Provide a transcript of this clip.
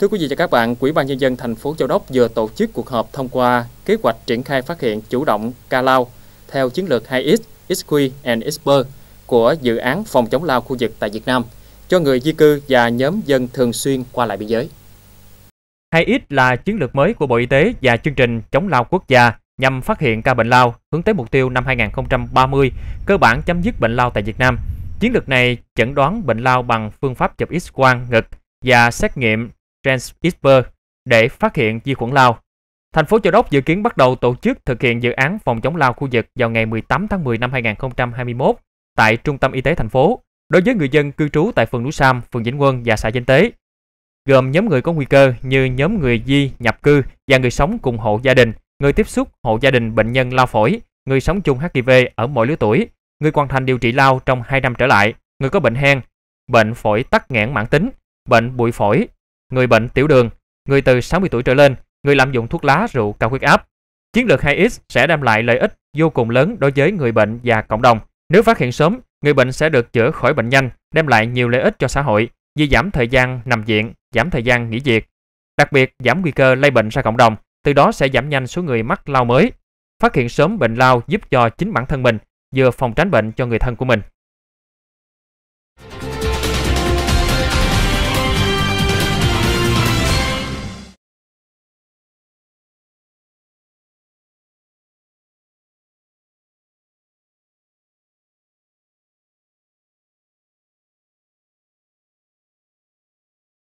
Thưa quý vị và các bạn, Quỹ ban nhân dân thành phố Châu Đốc vừa tổ chức cuộc họp thông qua kế hoạch triển khai phát hiện chủ động ca lao theo chiến lược 2X, XQ and Xper của dự án phòng chống lao khu vực tại Việt Nam cho người di cư và nhóm dân thường xuyên qua lại biên giới. 2X là chiến lược mới của Bộ Y tế và chương trình chống lao quốc gia nhằm phát hiện ca bệnh lao hướng tới mục tiêu năm 2030 cơ bản chấm dứt bệnh lao tại Việt Nam. Chiến lược này chẩn đoán bệnh lao bằng phương pháp chụp X quang ngực và xét nghiệm Transpisper để phát hiện vi khuẩn lao. Thành phố Châu Đốc dự kiến bắt đầu tổ chức thực hiện dự án phòng chống lao khu vực vào ngày 18 tháng 10 năm 2021 tại Trung tâm Y tế thành phố đối với người dân cư trú tại phường Núi Sam, phường Vĩnh Quân và xã Vĩnh Tế, gồm nhóm người có nguy cơ như nhóm người di nhập cư và người sống cùng hộ gia đình, người tiếp xúc hộ gia đình bệnh nhân lao phổi, người sống chung HIV ở mọi lứa tuổi, người hoàn thành điều trị lao trong 2 năm trở lại, người có bệnh hen, bệnh phổi tắc nghẽn mãn tính, bệnh bụi phổi, người bệnh tiểu đường, người từ 60 tuổi trở lên, người lạm dụng thuốc lá, rượu, cao huyết áp. Chiến lược 2X sẽ đem lại lợi ích vô cùng lớn đối với người bệnh và cộng đồng. Nếu phát hiện sớm, người bệnh sẽ được chữa khỏi bệnh nhanh, đem lại nhiều lợi ích cho xã hội như giảm thời gian nằm viện, giảm thời gian nghỉ việc, đặc biệt giảm nguy cơ lây bệnh ra cộng đồng, từ đó sẽ giảm nhanh số người mắc lao mới. Phát hiện sớm bệnh lao giúp cho chính bản thân mình, vừa phòng tránh bệnh cho người thân của mình.